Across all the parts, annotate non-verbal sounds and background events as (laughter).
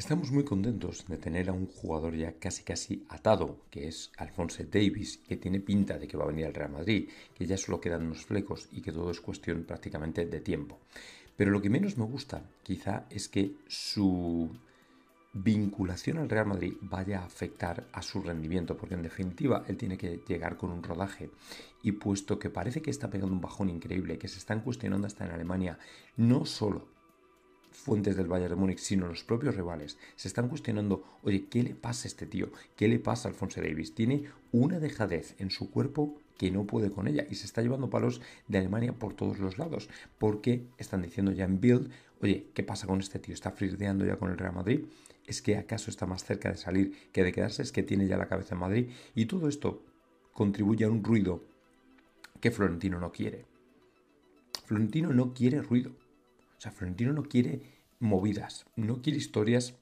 Estamos muy contentos de tener a un jugador ya casi casi atado, que es Alphonse Davis, que tiene pinta de que va a venir al Real Madrid, que ya solo quedan unos flecos y que todo es cuestión prácticamente de tiempo. Pero lo que menos me gusta quizá es que su vinculación al Real Madrid vaya a afectar a su rendimiento, porque en definitiva él tiene que llegar con un rodaje. Y puesto que parece que está pegando un bajón increíble, que se están cuestionando hasta en Alemania, no solo fuentes del Bayern de Múnich, sino los propios rivales, se están cuestionando, oye, ¿qué le pasa a este tío? ¿Qué le pasa a Alfonso Davis? Tiene una dejadez en su cuerpo que no puede con ella y se está llevando palos de Alemania por todos los lados, porque están diciendo ya en Bild, oye, ¿qué pasa con este tío? ¿Está flirteando ya con el Real Madrid? ¿Es que acaso está más cerca de salir que de quedarse? ¿Es que tiene ya la cabeza en Madrid? Y todo esto contribuye a un ruido que Florentino no quiere. Florentino no quiere ruido. O sea, Florentino no quiere movidas, no quiere historias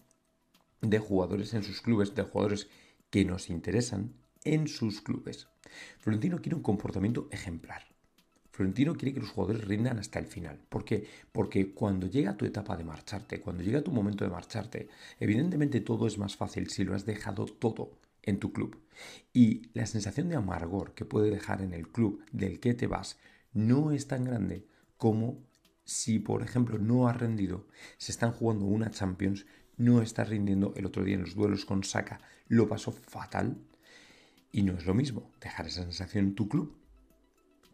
de jugadores en sus clubes, de jugadores que nos interesan en sus clubes. Florentino quiere un comportamiento ejemplar. Florentino quiere que los jugadores rindan hasta el final. ¿Por qué? Porque cuando llega tu etapa de marcharte, cuando llega tu momento de marcharte, evidentemente todo es más fácil si lo has dejado todo en tu club. Y la sensación de amargor que puede dejar en el club del que te vas no es tan grande como si por ejemplo no ha rendido, se están jugando una Champions, no está rindiendo el otro día en los duelos con Saka, lo pasó fatal y no es lo mismo dejar esa sensación en tu club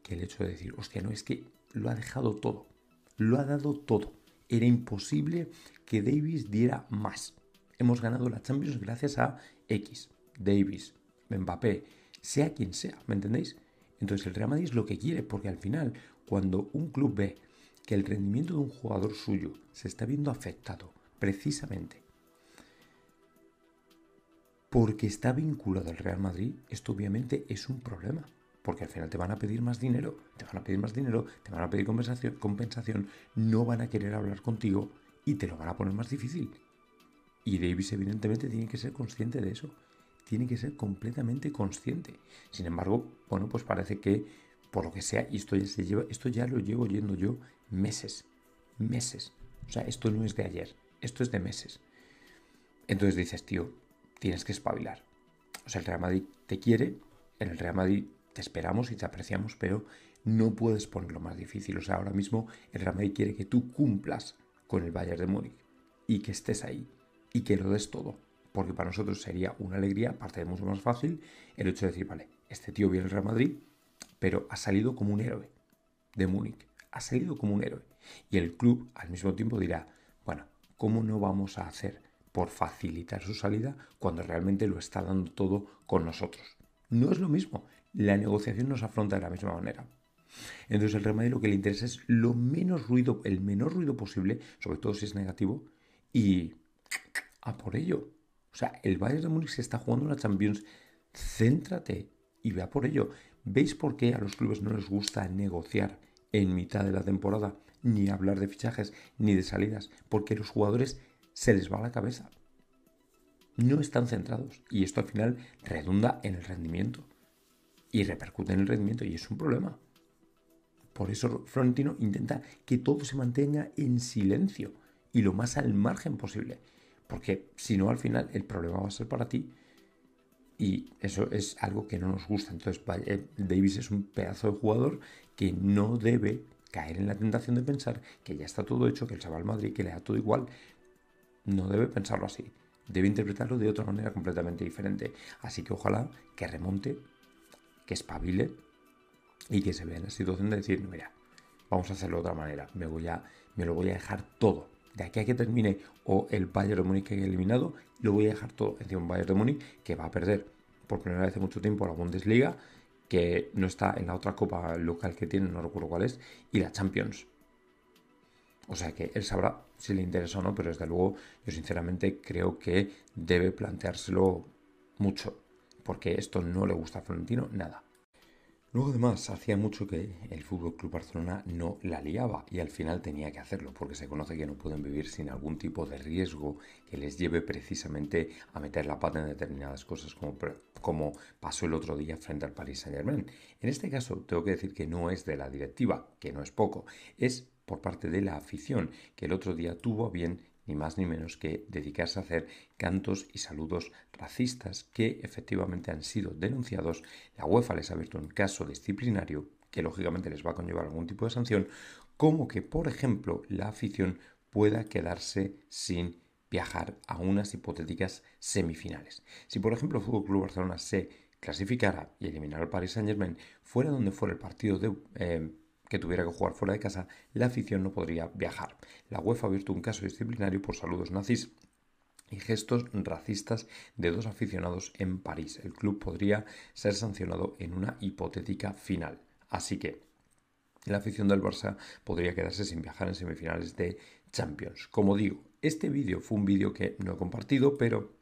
que el hecho de decir, hostia, no, es que lo ha dejado todo, lo ha dado todo, era imposible que Davis diera más. Hemos ganado la Champions gracias a X, Davis, Mbappé, sea quien sea, ¿me entendéis? Entonces el Real Madrid es lo que quiere, porque al final, cuando un club ve que el rendimiento de un jugador suyo se está viendo afectado precisamente porque está vinculado al Real Madrid, esto obviamente es un problema. Porque al final te van a pedir más dinero, te van a pedir más dinero, te van a pedir compensación, compensación no van a querer hablar contigo y te lo van a poner más difícil. Y Davis evidentemente tiene que ser consciente de eso. Tiene que ser completamente consciente. Sin embargo, bueno, pues parece que por lo que sea, y esto ya, esto ya lo llevo yendo yo meses, meses. O sea, esto no es de ayer, esto es de meses. Entonces dices, tío, tienes que espabilar. O sea, el Real Madrid te quiere, en el Real Madrid te esperamos y te apreciamos, pero no puedes ponerlo más difícil. O sea, ahora mismo el Real Madrid quiere que tú cumplas con el Bayern de Múnich y que estés ahí y que lo des todo. Porque para nosotros sería una alegría, aparte de mucho más fácil, el hecho de decir, vale, este tío viene al Real Madrid, pero ha salido como un héroe de Múnich ha salido como un héroe. Y el club al mismo tiempo dirá, bueno, ¿cómo no vamos a hacer por facilitar su salida cuando realmente lo está dando todo con nosotros? No es lo mismo, la negociación nos afronta de la misma manera. Entonces el remedio lo que le interesa es lo menos ruido, el menor ruido posible, sobre todo si es negativo, y a por ello. O sea, el Bayern de Múnich se está jugando una Champions. Céntrate y vea por ello. ¿Veis por qué a los clubes no les gusta negociar? en mitad de la temporada, ni hablar de fichajes, ni de salidas, porque los jugadores se les va la cabeza. No están centrados y esto al final redunda en el rendimiento y repercute en el rendimiento y es un problema. Por eso Florentino intenta que todo se mantenga en silencio y lo más al margen posible, porque si no al final el problema va a ser para ti y eso es algo que no nos gusta. Entonces, eh, Davis es un pedazo de jugador que no debe caer en la tentación de pensar que ya está todo hecho, que el chaval Madrid, que le da todo igual. No debe pensarlo así. Debe interpretarlo de otra manera completamente diferente. Así que ojalá que remonte, que espabile y que se vea en la situación de decir, mira, vamos a hacerlo de otra manera. Me, voy a, me lo voy a dejar todo de aquí a que termine o el Bayern de Múnich que haya eliminado, lo voy a dejar todo encima un Bayern de Múnich que va a perder por primera vez en mucho tiempo la Bundesliga, que no está en la otra copa local que tiene, no recuerdo cuál es, y la Champions. O sea que él sabrá si le interesa o no, pero desde luego yo sinceramente creo que debe planteárselo mucho, porque esto no le gusta a Florentino nada. Luego además hacía mucho que el Fútbol Club Barcelona no la liaba y al final tenía que hacerlo porque se conoce que no pueden vivir sin algún tipo de riesgo que les lleve precisamente a meter la pata en determinadas cosas como, como pasó el otro día frente al Paris Saint Germain. En este caso tengo que decir que no es de la directiva, que no es poco, es por parte de la afición que el otro día tuvo bien ni más ni menos que dedicarse a hacer cantos y saludos racistas que efectivamente han sido denunciados. La UEFA les ha abierto un caso disciplinario que lógicamente les va a conllevar algún tipo de sanción, como que, por ejemplo, la afición pueda quedarse sin viajar a unas hipotéticas semifinales. Si, por ejemplo, el Club Barcelona se clasificara y eliminara al Paris Saint-Germain, fuera donde fuera el partido de eh, que tuviera que jugar fuera de casa, la afición no podría viajar. La UEFA ha abierto un caso disciplinario por saludos nazis y gestos racistas de dos aficionados en París. El club podría ser sancionado en una hipotética final. Así que la afición del Barça podría quedarse sin viajar en semifinales de Champions. Como digo, este vídeo fue un vídeo que no he compartido, pero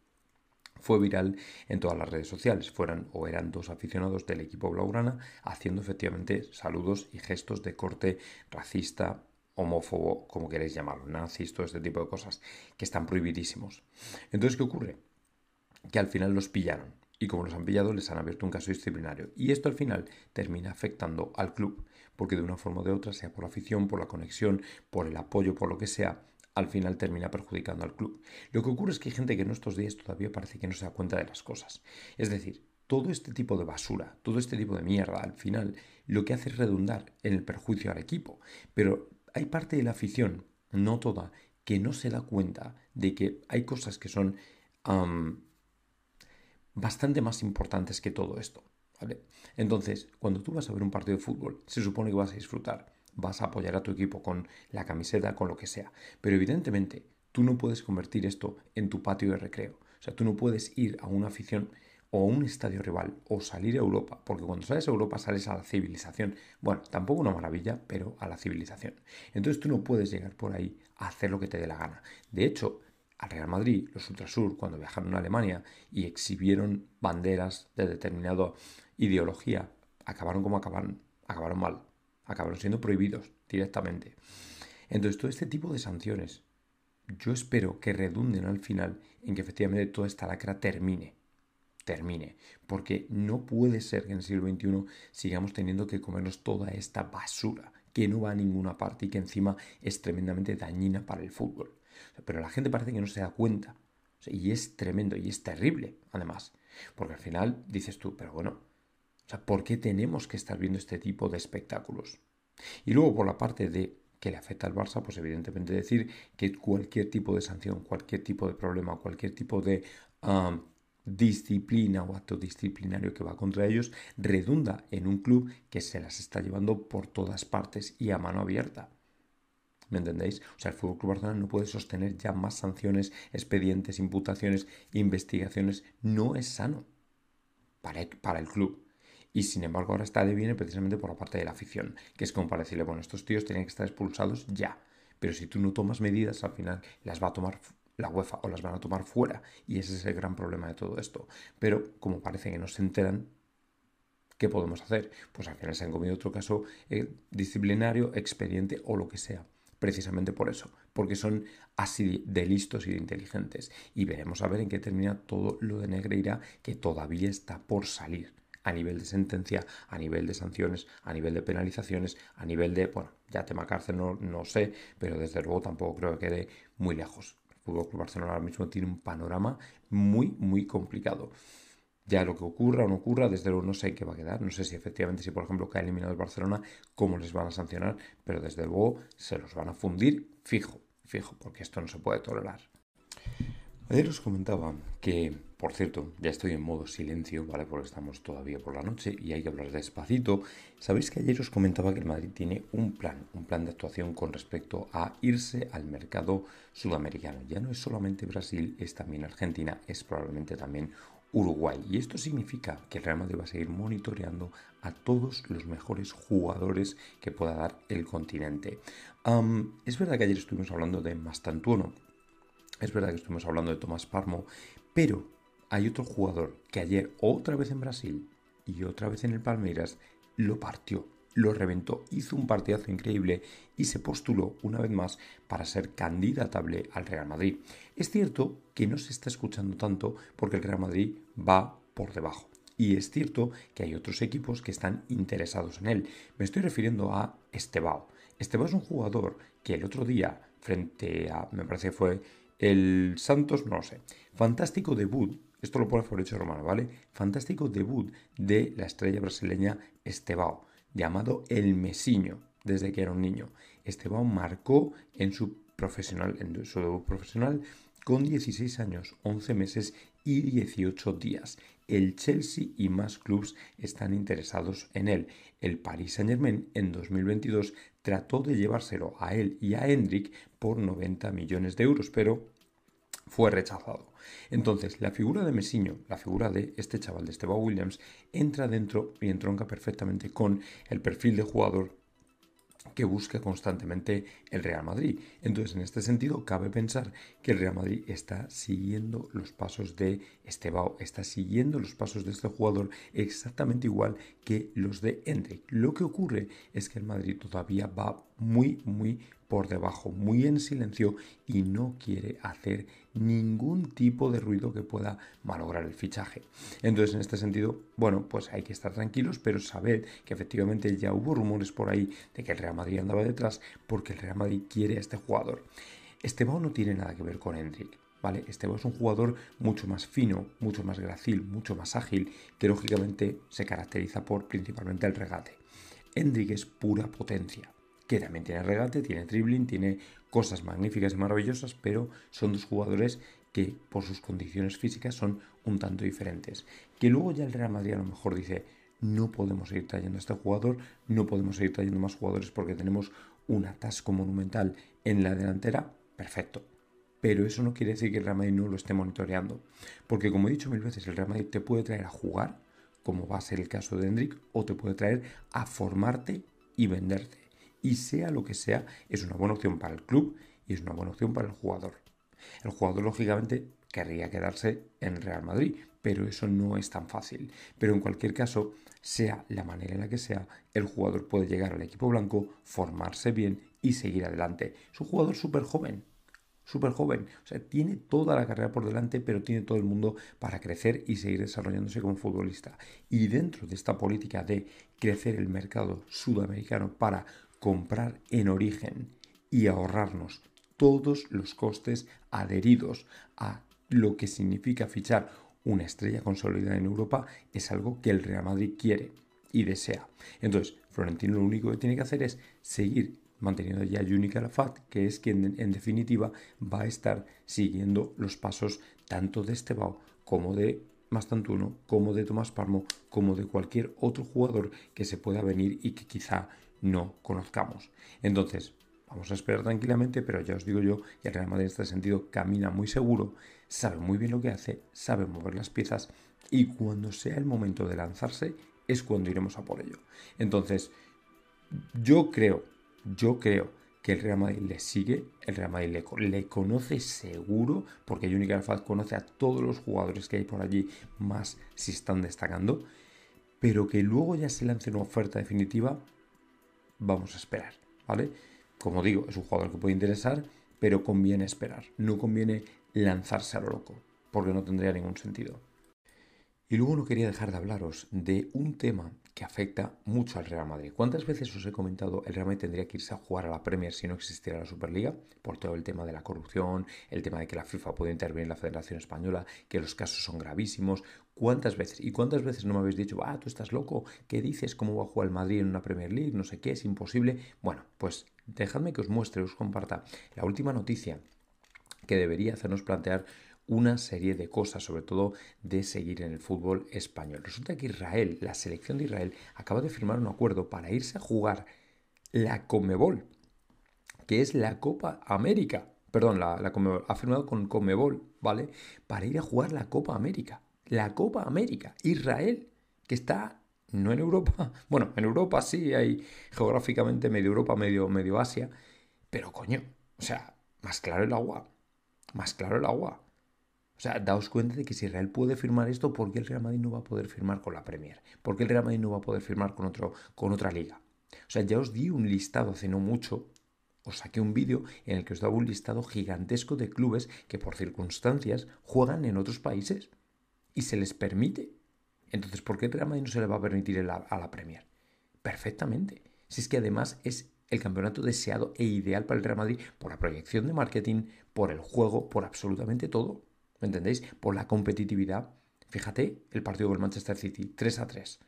fue viral en todas las redes sociales. Fueran o eran dos aficionados del equipo blaugrana haciendo efectivamente saludos y gestos de corte racista, homófobo, como queréis llamarlo, nazis, todo este tipo de cosas que están prohibidísimos. Entonces, ¿qué ocurre? Que al final los pillaron y como los han pillado les han abierto un caso disciplinario. Y esto al final termina afectando al club, porque de una forma o de otra, sea por la afición, por la conexión, por el apoyo, por lo que sea, al final termina perjudicando al club. Lo que ocurre es que hay gente que en estos días todavía parece que no se da cuenta de las cosas. Es decir, todo este tipo de basura, todo este tipo de mierda, al final lo que hace es redundar en el perjuicio al equipo. Pero hay parte de la afición, no toda, que no se da cuenta de que hay cosas que son bastante más importantes que todo esto. Entonces, cuando tú vas a ver un partido de fútbol, se supone que vas a disfrutar vas a apoyar a tu equipo con la camiseta, con lo que sea. Pero evidentemente, tú no puedes convertir esto en tu patio de recreo. O sea, tú no puedes ir a una afición o a un estadio rival o salir a Europa, porque cuando sales a Europa sales a la civilización. Bueno, tampoco una maravilla, pero a la civilización. Entonces tú no puedes llegar por ahí a hacer lo que te dé la gana. De hecho, al Real Madrid, los Ultrasur, cuando viajaron a Alemania y exhibieron banderas de determinada ideología, acabaron como acabaron, acabaron mal acabaron siendo prohibidos directamente. Entonces, todo este tipo de sanciones, yo espero que redunden al final en que efectivamente toda esta lacra termine. Termine. Porque no puede ser que en el siglo XXI sigamos teniendo que comernos toda esta basura que no va a ninguna parte y que encima es tremendamente dañina para el fútbol. Pero la gente parece que no se da cuenta. Y es tremendo y es terrible, además. Porque al final dices tú, pero bueno, ¿por qué tenemos que estar viendo este tipo de espectáculos? Y luego por la parte de que le afecta al Barça, pues evidentemente decir que cualquier tipo de sanción, cualquier tipo de problema, cualquier tipo de disciplina o acto disciplinario que va contra ellos, redunda en un club que se las está llevando por todas partes y a mano abierta. ¿Me entendéis? O sea, el Fútbol Club Barcelona no puede sostener ya más sanciones, expedientes, imputaciones, investigaciones. No es sano para el club y sin embargo ahora está de bien precisamente por la parte de la afición, que es como para decirle, bueno, estos tíos tienen que estar expulsados ya, pero si tú no tomas medidas, al final las va a tomar la UEFA o las van a tomar fuera, y ese es el gran problema de todo esto. Pero como parece que no se enteran, ¿qué podemos hacer? Pues al final se han comido otro caso eh, disciplinario, expediente o lo que sea precisamente por eso, porque son así de listos y de inteligentes. Y veremos a ver en qué termina todo lo de Negreira, que todavía está por salir a nivel de sentencia, a nivel de sanciones, a nivel de penalizaciones, a nivel de, bueno, ya tema cárcel no, no sé, pero desde luego tampoco creo que quede muy lejos. El Fútbol Barcelona ahora mismo tiene un panorama muy, muy complicado. Ya lo que ocurra o no ocurra, desde luego no sé qué va a quedar. No sé si efectivamente, si por ejemplo cae eliminado el Barcelona, cómo les van a sancionar, pero desde luego se los van a fundir fijo, fijo, porque esto no se puede tolerar. Ayer os comentaba que por cierto, ya estoy en modo silencio, ¿vale? Porque estamos todavía por la noche y hay que hablar despacito. Sabéis que ayer os comentaba que el Madrid tiene un plan, un plan de actuación con respecto a irse al mercado sudamericano. Ya no es solamente Brasil, es también Argentina, es probablemente también Uruguay. Y esto significa que el Real Madrid va a seguir monitoreando a todos los mejores jugadores que pueda dar el continente. es verdad que ayer estuvimos hablando de Mastantuono, es verdad que estuvimos hablando de Tomás Parmo, pero hay otro jugador que ayer otra vez en Brasil y otra vez en el Palmeiras lo partió, lo reventó, hizo un partidazo increíble y se postuló una vez más para ser candidatable al Real Madrid. Es cierto que no se está escuchando tanto porque el Real Madrid va por debajo. Y es cierto que hay otros equipos que están interesados en él. Me estoy refiriendo a Estebao. Estebao es un jugador que el otro día, frente a, me parece que fue el Santos, no lo sé, fantástico debut esto lo pone hecho Romano, ¿vale? Fantástico debut de la estrella brasileña Estebao, llamado El Mesiño, desde que era un niño. Estebao marcó en su, profesional, en su debut profesional con 16 años, 11 meses y 18 días. El Chelsea y más clubs están interesados en él. El Paris Saint-Germain en 2022 trató de llevárselo a él y a Hendrik por 90 millones de euros, pero fue rechazado. Entonces, la figura de Mesiño, la figura de este chaval, de Esteban Williams, entra dentro y entronca perfectamente con el perfil de jugador que busca constantemente el Real Madrid. Entonces, en este sentido, cabe pensar que el Real Madrid está siguiendo los pasos de Estebao, está siguiendo los pasos de este jugador exactamente igual que los de Hendrik. Lo que ocurre es que el Madrid todavía va muy, muy por debajo, muy en silencio y no quiere hacer ningún tipo de ruido que pueda malograr el fichaje. Entonces, en este sentido, bueno, pues hay que estar tranquilos, pero saber que efectivamente ya hubo rumores por ahí de que el Real Madrid andaba detrás porque el Real Madrid quiere a este jugador. Este va no tiene nada que ver con Hendrik. Este es un jugador mucho más fino, mucho más gracil, mucho más ágil, que lógicamente se caracteriza por principalmente el regate. Hendrik es pura potencia, que también tiene regate, tiene dribbling, tiene cosas magníficas y maravillosas, pero son dos jugadores que por sus condiciones físicas son un tanto diferentes. Que luego ya el Real Madrid a lo mejor dice, no podemos seguir trayendo a este jugador, no podemos seguir trayendo más jugadores porque tenemos un atasco monumental en la delantera, perfecto, pero eso no quiere decir que el Real Madrid no lo esté monitoreando, porque como he dicho mil veces, el Real Madrid te puede traer a jugar, como va a ser el caso de Hendrik, o te puede traer a formarte y venderte. Y sea lo que sea, es una buena opción para el club y es una buena opción para el jugador. El jugador, lógicamente, querría quedarse en el Real Madrid, pero eso no es tan fácil. Pero en cualquier caso, sea la manera en la que sea, el jugador puede llegar al equipo blanco, formarse bien y seguir adelante. Es un jugador súper joven, súper joven. O sea, tiene toda la carrera por delante, pero tiene todo el mundo para crecer y seguir desarrollándose como futbolista. Y dentro de esta política de crecer el mercado sudamericano para comprar en origen y ahorrarnos todos los costes adheridos a lo que significa fichar una estrella consolidada en Europa, es algo que el Real Madrid quiere y desea. Entonces, Florentino lo único que tiene que hacer es seguir manteniendo ya fat que es quien en definitiva va a estar siguiendo los pasos tanto de Estebao como de Mastantuno, como de Tomás Parmo, como de cualquier otro jugador que se pueda venir y que quizá no conozcamos. Entonces, vamos a esperar tranquilamente, pero ya os digo yo que el Real Madrid en este sentido camina muy seguro, sabe muy bien lo que hace, sabe mover las piezas y cuando sea el momento de lanzarse es cuando iremos a por ello. Entonces, yo creo yo creo que el Real Madrid le sigue, el Real Madrid le, conoce seguro, porque Juni conoce a todos los jugadores que hay por allí, más si están destacando, pero que luego ya se lance una oferta definitiva, vamos a esperar, ¿vale? Como digo, es un jugador que puede interesar, pero conviene esperar, no conviene lanzarse a lo loco, porque no tendría ningún sentido. Y luego no quería dejar de hablaros de un tema que afecta mucho al Real Madrid. ¿Cuántas veces os he comentado el Real Madrid tendría que irse a jugar a la Premier si no existiera la Superliga? Por todo el tema de la corrupción, el tema de que la FIFA puede intervenir en la Federación Española, que los casos son gravísimos. ¿Cuántas veces? ¿Y cuántas veces no me habéis dicho, ah, tú estás loco? ¿Qué dices? ¿Cómo va a jugar el Madrid en una Premier League? No sé qué, es imposible. Bueno, pues dejadme que os muestre, os comparta la última noticia que debería hacernos plantear una serie de cosas, sobre todo de seguir en el fútbol español. Resulta que Israel, la selección de Israel, acaba de firmar un acuerdo para irse a jugar la Comebol, que es la Copa América. Perdón, la, Comebol. Ha firmado con Comebol, ¿vale? Para ir a jugar la Copa América. La Copa América. Israel, que está no en Europa. (laughs) Bueno, en Europa sí hay geográficamente medio Europa, medio, medio Asia. Pero coño, o sea, más claro el agua. Más claro el agua. O sea, daos cuenta de que si Israel puede firmar esto, ¿por qué el Real Madrid no va a poder firmar con la Premier? ¿Por qué el Real Madrid no va a poder firmar con, otro, con otra liga? O sea, ya os di un listado hace no mucho, os saqué un vídeo en el que os daba un listado gigantesco de clubes que por circunstancias juegan en otros países y se les permite. Entonces, ¿por qué el Real Madrid no se le va a permitir a la Premier? Perfectamente. Si es que además es el campeonato deseado e ideal para el Real Madrid por la proyección de marketing, por el juego, por absolutamente todo. ¿Me entendéis? Por la competitividad. Fíjate el partido con el Manchester City, 3 a 3.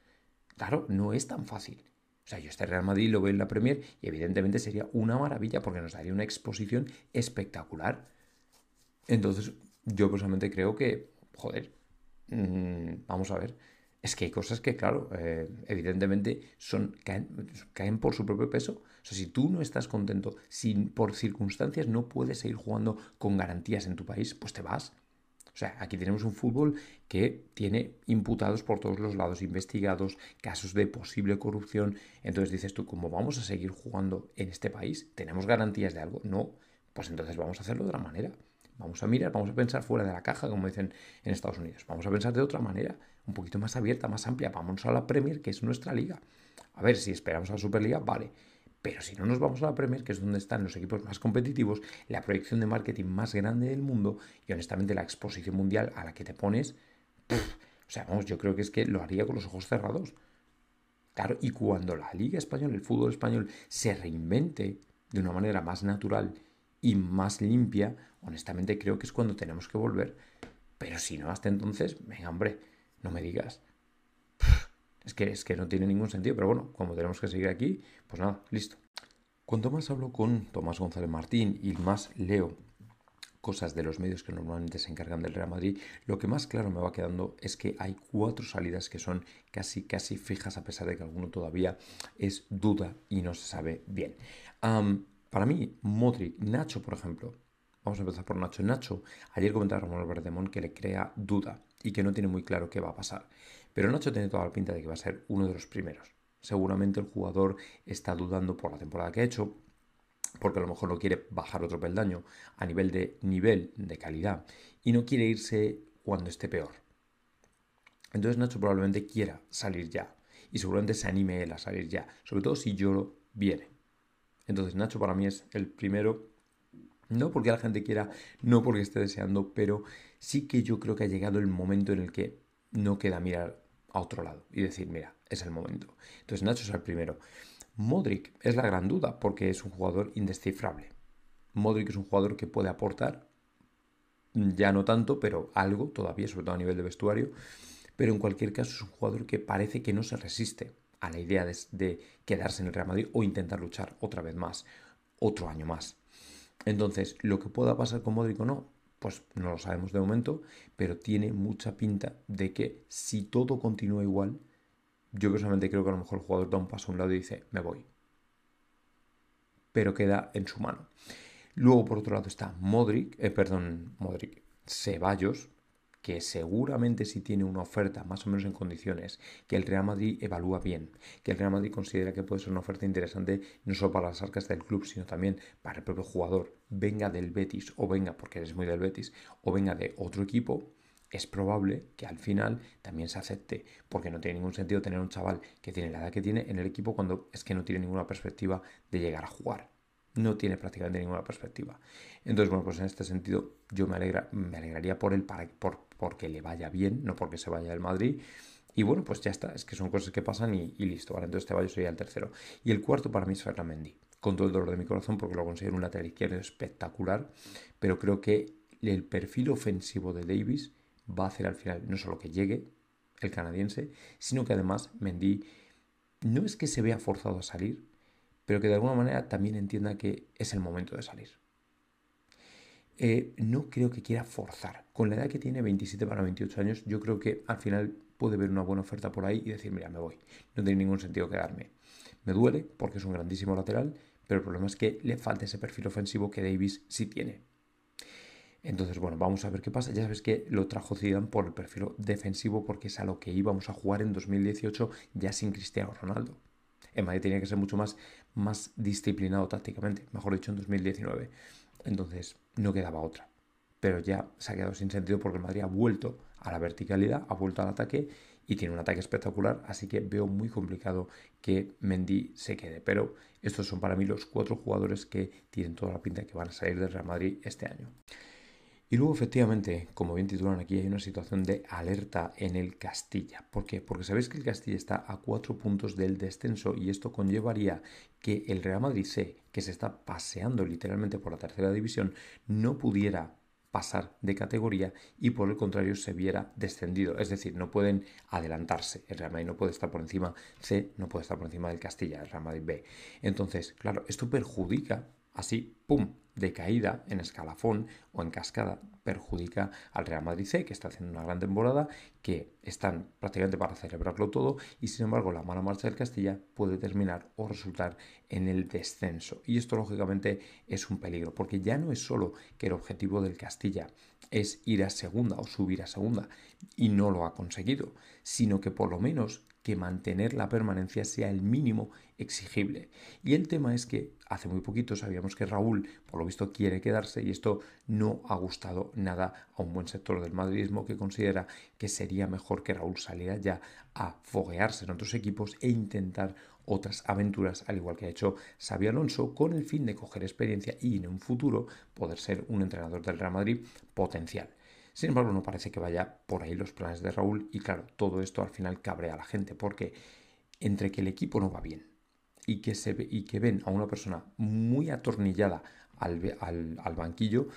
Claro, no es tan fácil. O sea, yo este Real Madrid lo veo en la Premier y evidentemente sería una maravilla porque nos daría una exposición espectacular. Entonces, yo personalmente creo que, joder, mm, vamos a ver. Es que hay cosas que, claro, eh, evidentemente son, caen, caen, por su propio peso. O sea, si tú no estás contento, si por circunstancias no puedes seguir jugando con garantías en tu país, pues te vas. O sea, aquí tenemos un fútbol que tiene imputados por todos los lados, investigados, casos de posible corrupción. Entonces dices tú, ¿cómo vamos a seguir jugando en este país? ¿Tenemos garantías de algo? No. Pues entonces vamos a hacerlo de otra manera. Vamos a mirar, vamos a pensar fuera de la caja, como dicen en Estados Unidos. Vamos a pensar de otra manera, un poquito más abierta, más amplia. Vamos a la Premier, que es nuestra liga. A ver, si esperamos a la Superliga, vale pero si no nos vamos a la Premier, que es donde están los equipos más competitivos, la proyección de marketing más grande del mundo y honestamente la exposición mundial a la que te pones, o sea, vamos, yo creo que es que lo haría con los ojos cerrados. Claro, y cuando la Liga Española, el fútbol español, se reinvente de una manera más natural y más limpia, honestamente creo que es cuando tenemos que volver. Pero si no, hasta entonces, venga, hombre, no me digas. Es que, es que no tiene ningún sentido, pero bueno, como tenemos que seguir aquí, pues nada, listo. Cuanto más hablo con Tomás González Martín y más leo cosas de los medios que normalmente se encargan del Real Madrid, lo que más claro me va quedando es que hay cuatro salidas que son casi casi fijas a pesar de que alguno todavía es duda y no se sabe bien. para mí, Modric, Nacho, por ejemplo, vamos a empezar por Nacho. Nacho, ayer comentaba Ramón Mon que le crea duda y que no tiene muy claro qué va a pasar. Pero Nacho tiene toda la pinta de que va a ser uno de los primeros. Seguramente el jugador está dudando por la temporada que ha hecho, porque a lo mejor no quiere bajar otro peldaño a nivel de nivel de calidad y no quiere irse cuando esté peor. Entonces Nacho probablemente quiera salir ya y seguramente se anime él a salir ya, sobre todo si lo viene. Entonces Nacho para mí es el primero, no porque la gente quiera, no porque esté deseando, pero sí que yo creo que ha llegado el momento en el que no queda mirar a otro lado y decir, mira, es el momento. Entonces Nacho es el primero. Modric es la gran duda porque es un jugador indescifrable. Modric es un jugador que puede aportar, ya no tanto, pero algo todavía, sobre todo a nivel de vestuario. Pero en cualquier caso es un jugador que parece que no se resiste a la idea de, quedarse en el Real Madrid o intentar luchar otra vez más, otro año más. Entonces, lo que pueda pasar con Modric o no, pues no lo sabemos de momento, pero tiene mucha pinta de que si todo continúa igual, yo personalmente creo que a lo mejor el jugador da un paso a un lado y dice, me voy. Pero queda en su mano. Luego, por otro lado, está Modric, eh, perdón, Modric, Ceballos, que seguramente si tiene una oferta más o menos en condiciones, que el Real Madrid evalúa bien, que el Real Madrid considera que puede ser una oferta interesante no solo para las arcas del club, sino también para el propio jugador, venga del Betis o venga, porque eres muy del Betis, o venga de otro equipo, es probable que al final también se acepte, porque no tiene ningún sentido tener un chaval que tiene la edad que tiene en el equipo cuando es que no tiene ninguna perspectiva de llegar a jugar no tiene prácticamente ninguna perspectiva. Entonces, bueno, pues en este sentido yo me, alegra, me alegraría por él, para, por, porque le vaya bien, no porque se vaya del Madrid. Y bueno, pues ya está, es que son cosas que pasan y, listo, ¿vale? Entonces valle, sería el tercero. Y el cuarto para mí es Fernando Mendy, con todo el dolor de mi corazón porque lo considero un lateral izquierdo espectacular, pero creo que el perfil ofensivo de Davis va a hacer al final no solo que llegue el canadiense, sino que además Mendy no es que se vea forzado a salir, pero que de alguna manera también entienda que es el momento de salir. Eh, no creo que quiera forzar. Con la edad que tiene, 27 para 28 años, yo creo que al final puede ver una buena oferta por ahí y decir, mira, me voy. No tiene ningún sentido quedarme. Me duele porque es un grandísimo lateral, pero el problema es que le falta ese perfil ofensivo que Davis sí tiene. Entonces, bueno, vamos a ver qué pasa. Ya sabes que lo trajo Zidane por el perfil defensivo porque es a lo que íbamos a jugar en 2018 ya sin Cristiano Ronaldo. En Madrid tenía que ser mucho más más disciplinado tácticamente, mejor dicho, en 2019. Entonces, no quedaba otra. Pero ya se ha quedado sin sentido porque el Madrid ha vuelto a la verticalidad, ha vuelto al ataque y tiene un ataque espectacular, así que veo muy complicado que Mendy se quede. Pero estos son para mí los cuatro jugadores que tienen toda la pinta que van a salir del Real Madrid este año. Y luego, efectivamente, como bien titulan aquí, hay una situación de alerta en el Castilla. ¿Por qué? Porque sabéis que el Castilla está a cuatro puntos del descenso y esto conllevaría que el Real Madrid C, que se está paseando literalmente por la tercera división, no pudiera pasar de categoría y por el contrario se viera descendido. Es decir, no pueden adelantarse. El Real Madrid no puede estar por encima C, no puede estar por encima del Castilla, el Real Madrid B. Entonces, claro, esto perjudica Así, ¡pum!, de caída en escalafón o en cascada perjudica al Real Madrid C, que está haciendo una gran temporada, que están prácticamente para celebrarlo todo y sin embargo la mala marcha del Castilla puede terminar o resultar en el descenso. Y esto lógicamente es un peligro, porque ya no es solo que el objetivo del Castilla es ir a segunda o subir a segunda y no lo ha conseguido, sino que por lo menos que mantener la permanencia sea el mínimo exigible. Y el tema es que hace muy poquito sabíamos que Raúl, por lo visto, quiere quedarse y esto no ha gustado nada a un buen sector del madridismo que considera que sería mejor que Raúl saliera ya a foguearse en otros equipos e intentar otras aventuras, al igual que ha hecho Xabi Alonso, con el fin de coger experiencia y en un futuro poder ser un entrenador del Real Madrid potencial. Sin embargo, no parece que vaya por ahí los planes de Raúl y claro, todo esto al final cabrea a la gente porque entre que el equipo no va bien, y que, se y que ven a una persona muy atornillada al, banquillo,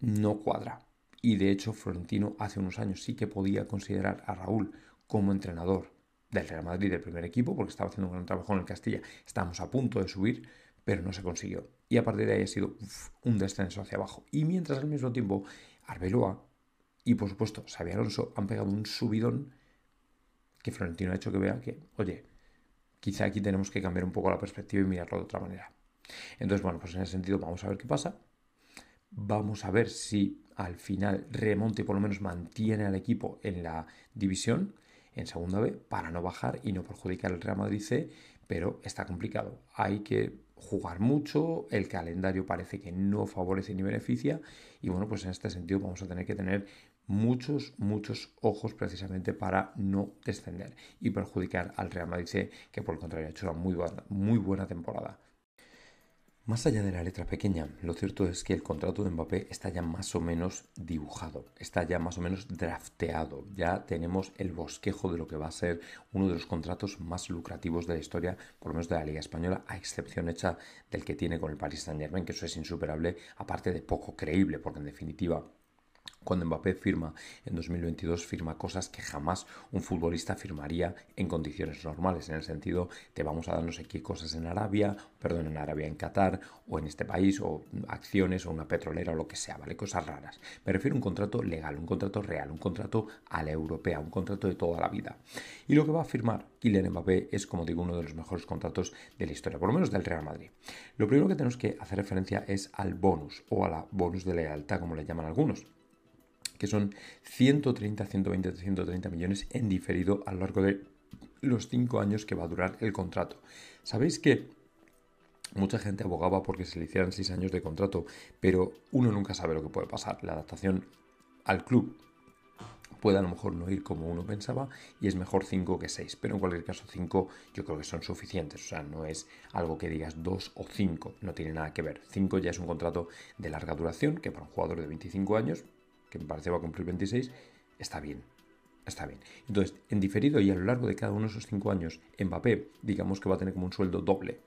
no cuadra. Y de hecho, Florentino hace unos años sí que podía considerar a Raúl como entrenador del Real Madrid del primer equipo, porque estaba haciendo un gran trabajo en el Castilla. Estábamos a punto de subir, pero no se consiguió. Y a partir de ahí ha sido un descenso hacia abajo. Y mientras al mismo tiempo, Arbeloa y por supuesto Xavier Alonso han pegado un subidón que Florentino ha hecho que vea que, oye, quizá aquí tenemos que cambiar un poco la perspectiva y mirarlo de otra manera. Entonces, bueno, pues en ese sentido vamos a ver qué pasa. Vamos a ver si al final remonte y por lo menos mantiene al equipo en la división, en segunda B, para no bajar y no perjudicar el Real Madrid C, pero está complicado. Hay que jugar mucho, el calendario parece que no favorece ni beneficia y bueno, pues en este sentido vamos a tener que tener muchos, muchos ojos precisamente para no descender y perjudicar al Real Madrid, que por el contrario ha hecho una muy buena, muy buena temporada. Más allá de la letra pequeña, lo cierto es que el contrato de Mbappé está ya más o menos dibujado, está ya más o menos drafteado, ya tenemos el bosquejo de lo que va a ser uno de los contratos más lucrativos de la historia, por lo menos de la Liga Española, a excepción hecha del que tiene con el Paris Saint Germain, que eso es insuperable, aparte de poco creíble, porque en definitiva cuando Mbappé firma en 2022, firma cosas que jamás un futbolista firmaría en condiciones normales, en el sentido te vamos a darnos aquí cosas en Arabia, perdón, en Arabia, en Qatar, o en este país, o acciones, o una petrolera, o lo que sea, ¿vale? Cosas raras. Me refiero a un contrato legal, un contrato real, un contrato a la europea, un contrato de toda la vida. Y lo que va a firmar Kylian Mbappé es, como digo, uno de los mejores contratos de la historia, por lo menos del Real Madrid. Lo primero que tenemos que hacer referencia es al bonus, o a la bonus de lealtad, como le llaman algunos que son 130, 120, 130 millones en diferido a lo largo de los 5 años que va a durar el contrato. ¿Sabéis que Mucha gente abogaba porque se le hicieran 6 años de contrato, pero uno nunca sabe lo que puede pasar. La adaptación al club puede a lo mejor no ir como uno pensaba y es mejor 5 que 6, pero en cualquier caso 5 yo creo que son suficientes, o sea, no es algo que digas 2 o 5, no tiene nada que ver. 5 ya es un contrato de larga duración que para un jugador de 25 años que me parece va a cumplir 26, está bien. Está bien. Entonces, en diferido y a lo largo de cada uno de esos cinco años, Mbappé, digamos que va a tener como un sueldo doble.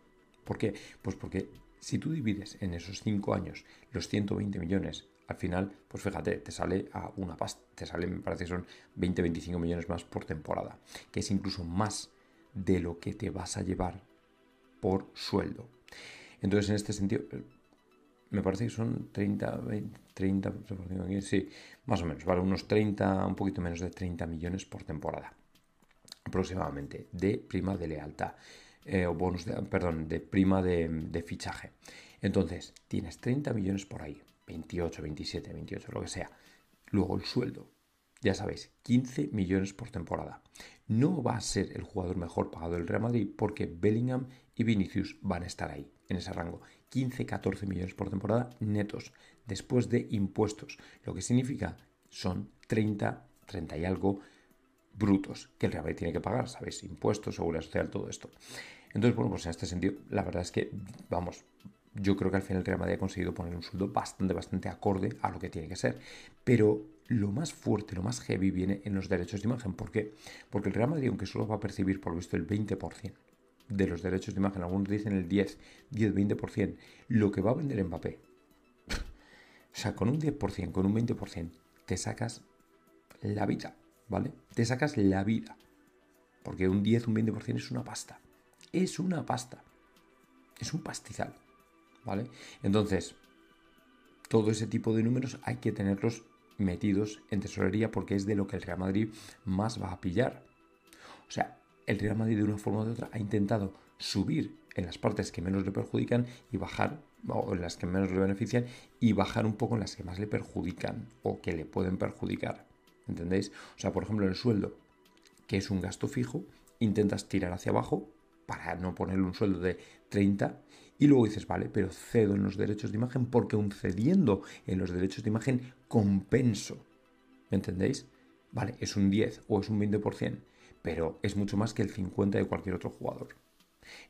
¿Por qué? Pues porque si tú divides en esos cinco años los 120 millones, al final, pues fíjate, te sale a una pasta. Te sale, me parece que son 20-25 millones más por temporada, que es incluso más de lo que te vas a llevar por sueldo. Entonces, en este sentido, me parece que son 30, 20, 30, sí, más o menos, vale, unos 30, un poquito menos de 30 millones por temporada, aproximadamente, de prima de lealtad, eh, o bonus, de, perdón, de prima de, de fichaje. Entonces, tienes 30 millones por ahí, 28, 27, 28, lo que sea. Luego el sueldo, ya sabéis, 15 millones por temporada. No va a ser el jugador mejor pagado del Real Madrid porque Bellingham y Vinicius van a estar ahí, en ese rango. 15-14 millones por temporada netos, después de impuestos, lo que significa son 30, 30 y algo brutos que el Real Madrid tiene que pagar, ¿sabéis? Impuestos, seguridad social, todo esto. Entonces, bueno, pues en este sentido, la verdad es que, vamos, yo creo que al final el Real Madrid ha conseguido poner un sueldo bastante, bastante acorde a lo que tiene que ser. Pero lo más fuerte, lo más heavy viene en los derechos de imagen. ¿Por qué? Porque el Real Madrid, aunque solo va a percibir, por lo visto, el 20%, de los derechos de imagen. Algunos dicen el 10, 10, 20%. Lo que va a vender Mbappé. o sea, con un 10%, con un 20%, te sacas la vida, ¿vale? Te sacas la vida. Porque un 10, un 20% es una pasta. Es una pasta. Es un pastizal, ¿vale? Entonces, todo ese tipo de números hay que tenerlos metidos en tesorería porque es de lo que el Real Madrid más va a pillar. O sea, el Real Madrid de una forma u de otra ha intentado subir en las partes que menos le perjudican y bajar, o en las que menos le benefician, y bajar un poco en las que más le perjudican o que le pueden perjudicar. ¿Entendéis? O sea, por ejemplo, el sueldo, que es un gasto fijo, intentas tirar hacia abajo para no ponerle un sueldo de 30 y luego dices, vale, pero cedo en los derechos de imagen porque un cediendo en los derechos de imagen compenso. entendéis? Vale, es un 10 o es un 20%, pero es mucho más que el 50 de cualquier otro jugador.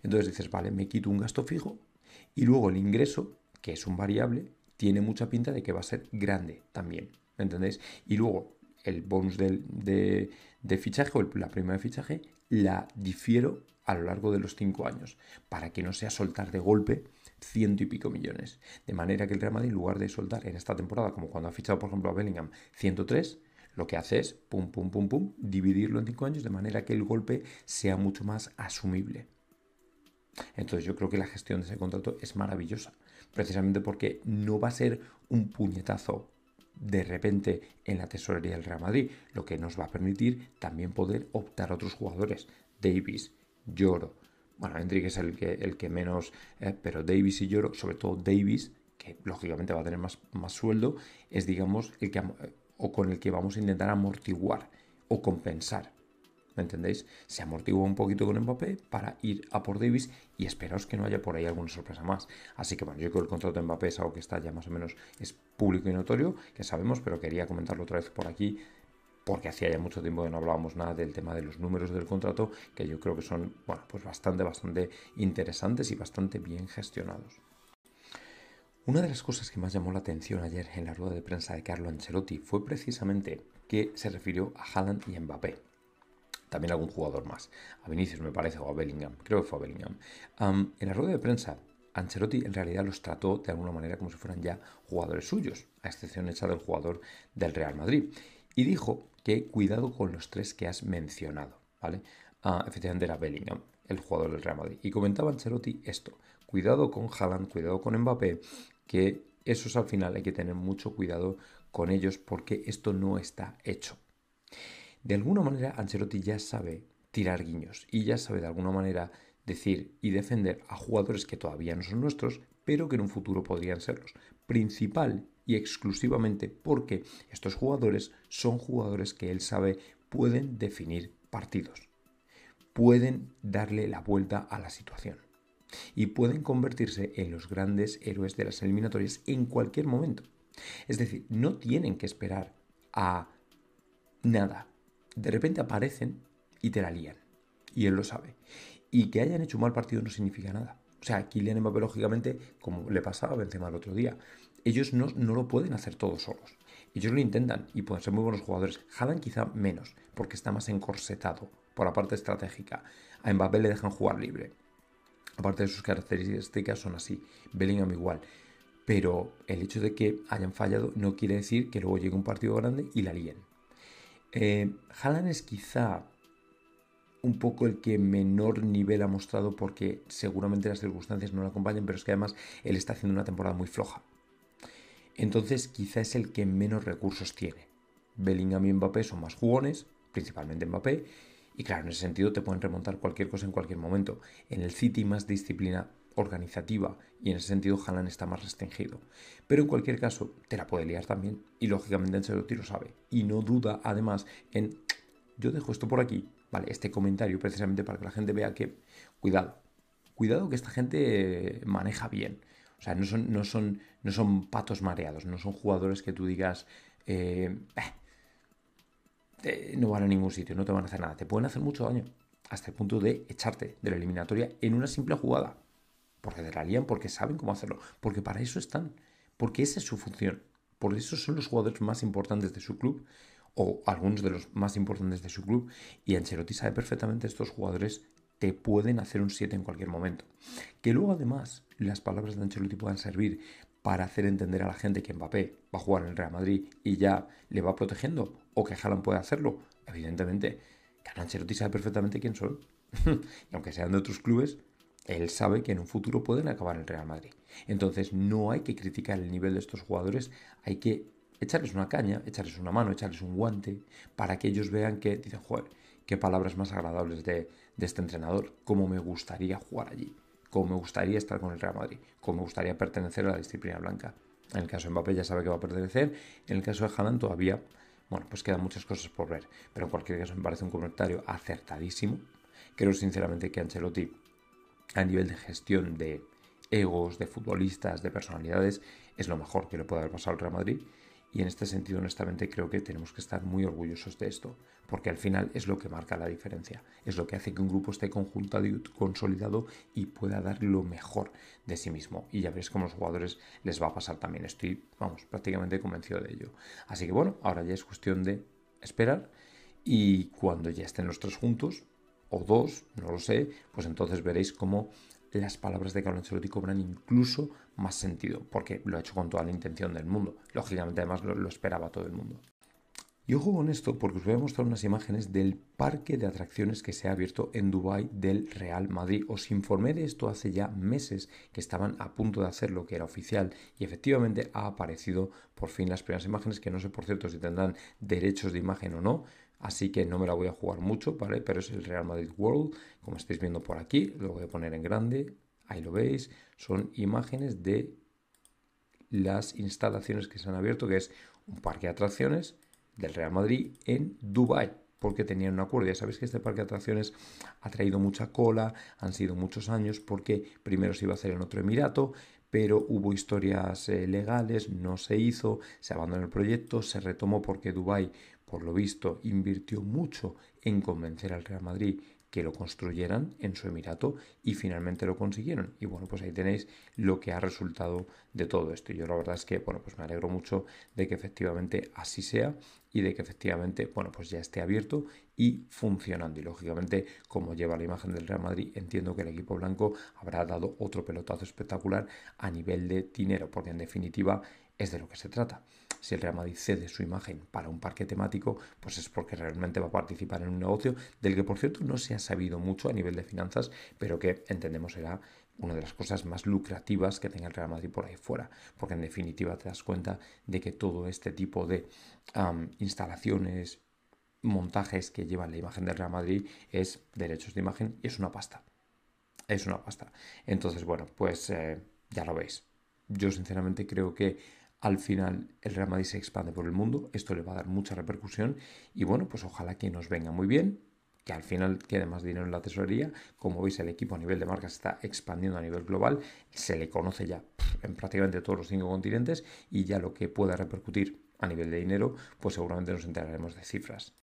Entonces dices, vale, me quito un gasto fijo y luego el ingreso, que es un variable, tiene mucha pinta de que va a ser grande también, ¿entendéis? Y luego el bonus de, fichaje o la prima de fichaje la difiero a lo largo de los cinco años para que no sea soltar de golpe ciento y pico millones. De manera que el Real Madrid, en lugar de soltar en esta temporada, como cuando ha fichado, por ejemplo, a Bellingham, 103, lo que hace es, pum, pum, pum, pum, dividirlo en cinco años de manera que el golpe sea mucho más asumible. Entonces yo creo que la gestión de ese contrato es maravillosa, precisamente porque no va a ser un puñetazo de repente en la tesorería del Real Madrid, lo que nos va a permitir también poder optar a otros jugadores. Davis, Lloro, bueno, Hendrik es el que, el que menos, eh, pero Davis y Lloro, sobre todo Davis, que lógicamente va a tener más, más sueldo, es digamos el que o con el que vamos a intentar amortiguar o compensar. ¿Me entendéis? Se amortigua un poquito con Mbappé para ir a por Davis y esperaos que no haya por ahí alguna sorpresa más. Así que bueno, yo creo que el contrato de Mbappé es algo que está ya más o menos es público y notorio, que sabemos, pero quería comentarlo otra vez por aquí porque hacía ya mucho tiempo que no hablábamos nada del tema de los números del contrato, que yo creo que son, bueno, pues bastante, bastante interesantes y bastante bien gestionados. Una de las cosas que más llamó la atención ayer en la rueda de prensa de Carlo Ancelotti fue precisamente que se refirió a Haaland y Mbappé. También algún jugador más. A Vinicius me parece o a Bellingham. Creo que fue a Bellingham. en la rueda de prensa Ancelotti en realidad los trató de alguna manera como si fueran ya jugadores suyos, a excepción hecha del jugador del Real Madrid. Y dijo que cuidado con los tres que has mencionado, ¿vale? Ah, efectivamente era Bellingham, el jugador del Real Madrid. Y comentaba Ancelotti esto, cuidado con Haaland, cuidado con Mbappé, que esos al final hay que tener mucho cuidado con ellos porque esto no está hecho. De alguna manera Ancelotti ya sabe tirar guiños y ya sabe de alguna manera decir y defender a jugadores que todavía no son nuestros, pero que en un futuro podrían serlos. Principal y exclusivamente porque estos jugadores son jugadores que él sabe pueden definir partidos, pueden darle la vuelta a la situación y pueden convertirse en los grandes héroes de las eliminatorias en cualquier momento. Es decir, no tienen que esperar a nada. De repente aparecen y te la lían. Y él lo sabe. Y que hayan hecho un mal partido no significa nada. O sea, aquí Kylian Mbappé, lógicamente, como le pasaba a Benzema el otro día, ellos no, lo pueden hacer todos solos. Ellos lo intentan y pueden ser muy buenos jugadores. Jalan quizá menos, porque está más encorsetado por la parte estratégica. A Mbappé le dejan jugar libre. Aparte de sus características son así, Bellingham igual. Pero el hecho de que hayan fallado no quiere decir que luego llegue un partido grande y la líen. Eh, es quizá un poco el que menor nivel ha mostrado porque seguramente las circunstancias no lo acompañan, pero es que además él está haciendo una temporada muy floja. Entonces quizá es el que menos recursos tiene. Bellingham y Mbappé son más jugones, principalmente Mbappé, y claro, en ese sentido te pueden remontar cualquier cosa en cualquier momento. En el City más disciplina organizativa y en ese sentido Haaland está más restringido. Pero en cualquier caso, te la puede liar también y lógicamente el lo sabe y no duda además en yo dejo esto por aquí, vale, este comentario precisamente para que la gente vea que cuidado, cuidado que esta gente maneja bien. O sea, no son, no son, no son patos mareados, no son jugadores que tú digas eh, eh no van a ningún sitio, no te van a hacer nada. Te pueden hacer mucho daño, hasta el punto de echarte de la eliminatoria en una simple jugada. Porque te la lían, porque saben cómo hacerlo, porque para eso están, porque esa es su función. Por eso son los jugadores más importantes de su club, o algunos de los más importantes de su club, y Ancelotti sabe perfectamente estos jugadores te pueden hacer un 7 en cualquier momento. Que luego además las palabras de Ancelotti puedan servir para hacer entender a la gente que Mbappé va a jugar en el Real Madrid y ya le va protegiendo, o que Haaland puede hacerlo. Evidentemente, Canan Ancelotti sabe perfectamente quién son. (laughs) y aunque sean de otros clubes, él sabe que en un futuro pueden acabar en el Real Madrid. Entonces no hay que criticar el nivel de estos jugadores, hay que echarles una caña, echarles una mano, echarles un guante, para que ellos vean que, dicen, joder, qué palabras más agradables de, de este entrenador, cómo me gustaría jugar allí, cómo me gustaría estar con el Real Madrid, cómo me gustaría pertenecer a la disciplina blanca. En el caso de Mbappé ya sabe que va a pertenecer, en el caso de Haaland todavía bueno, pues quedan muchas cosas por ver, pero en cualquier caso me parece un comentario acertadísimo. Creo sinceramente que Ancelotti, a nivel de gestión de egos, de futbolistas, de personalidades, es lo mejor que le puede haber pasado al Real Madrid y en este sentido, honestamente, creo que tenemos que estar muy orgullosos de esto, porque al final es lo que marca la diferencia, es lo que hace que un grupo esté conjuntado y consolidado y pueda dar lo mejor de sí mismo. Y ya veréis cómo los jugadores les va a pasar también. Estoy, vamos, prácticamente convencido de ello. Así que bueno, ahora ya es cuestión de esperar y cuando ya estén los tres juntos, o dos, no lo sé, pues entonces veréis cómo las palabras de Carlo Ancelotti cobran incluso más sentido, porque lo ha hecho con toda la intención del mundo. Lógicamente, además, lo, esperaba todo el mundo. yo juego con esto, porque os voy a mostrar unas imágenes del parque de atracciones que se ha abierto en Dubai del Real Madrid. Os informé de esto hace ya meses que estaban a punto de hacer lo que era oficial y efectivamente ha aparecido por fin las primeras imágenes, que no sé por cierto si tendrán derechos de imagen o no, así que no me la voy a jugar mucho, ¿vale? Pero es el Real Madrid World, como estáis viendo por aquí, lo voy a poner en grande, Ahí lo veis, son imágenes de las instalaciones que se han abierto, que es un parque de atracciones del Real Madrid en Dubái, porque tenían un acuerdo. Ya sabéis que este parque de atracciones ha traído mucha cola, han sido muchos años, porque primero se iba a hacer en otro Emirato, pero hubo historias eh, legales, no se hizo, se abandonó el proyecto, se retomó porque Dubái, por lo visto, invirtió mucho en convencer al Real Madrid que lo construyeran en su Emirato y finalmente lo consiguieron. Y bueno, pues ahí tenéis lo que ha resultado de todo esto. yo la verdad es que, bueno, pues me alegro mucho de que efectivamente así sea y de que efectivamente, bueno, pues ya esté abierto y funcionando. Y lógicamente, como lleva la imagen del Real Madrid, entiendo que el equipo blanco habrá dado otro pelotazo espectacular a nivel de dinero, porque en definitiva es de lo que se trata. Si el Real Madrid cede su imagen para un parque temático, pues es porque realmente va a participar en un negocio del que, por cierto, no se ha sabido mucho a nivel de finanzas, pero que entendemos será una de las cosas más lucrativas que tenga el Real Madrid por ahí fuera, porque en definitiva te das cuenta de que todo este tipo de instalaciones, montajes que llevan la imagen del Real Madrid es derechos de imagen y es una pasta. Es una pasta. Entonces, bueno, pues eh, ya lo veis. Yo sinceramente creo que al final el Real Madrid se expande por el mundo, esto le va a dar mucha repercusión y bueno, pues ojalá que nos venga muy bien, que al final quede más dinero en la tesorería. Como veis, el equipo a nivel de marca está expandiendo a nivel global, se le conoce ya en prácticamente todos los cinco continentes y ya lo que pueda repercutir a nivel de dinero, pues seguramente nos enteraremos de cifras.